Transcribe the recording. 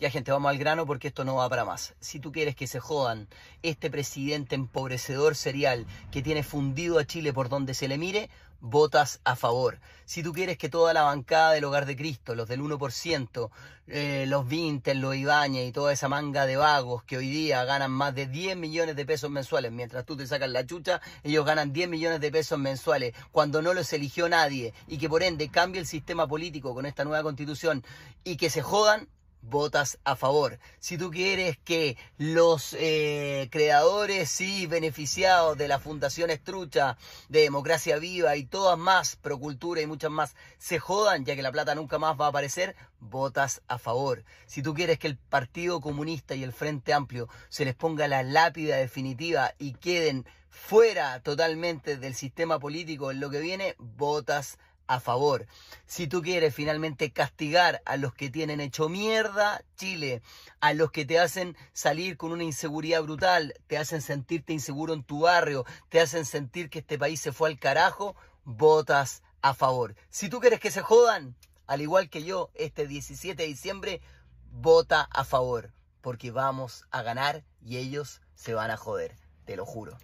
ya gente, vamos al grano porque esto no va para más. Si tú quieres que se jodan este presidente empobrecedor serial que tiene fundido a Chile por donde se le mire, votas a favor. Si tú quieres que toda la bancada del Hogar de Cristo, los del 1%, ciento eh, los Vinten, los Ibañez y toda esa manga de vagos que hoy día ganan más de 10 millones de pesos mensuales, mientras tú te sacas la chucha, ellos ganan 10 millones de pesos mensuales cuando no los eligió nadie y que por ende cambie el sistema político con esta nueva constitución y que se jodan, votas a favor. Si tú quieres que los eh, creadores y beneficiados de la Fundación Estrucha, de Democracia Viva y todas más, Procultura y muchas más, se jodan, ya que la plata nunca más va a aparecer, votas a favor. Si tú quieres que el Partido Comunista y el Frente Amplio se les ponga la lápida definitiva y queden fuera totalmente del sistema político en lo que viene, votas a favor. Si tú quieres finalmente castigar a los que tienen hecho mierda Chile, a los que te hacen salir con una inseguridad brutal, te hacen sentirte inseguro en tu barrio, te hacen sentir que este país se fue al carajo, votas a favor. Si tú quieres que se jodan, al igual que yo, este 17 de diciembre, vota a favor, porque vamos a ganar y ellos se van a joder, te lo juro.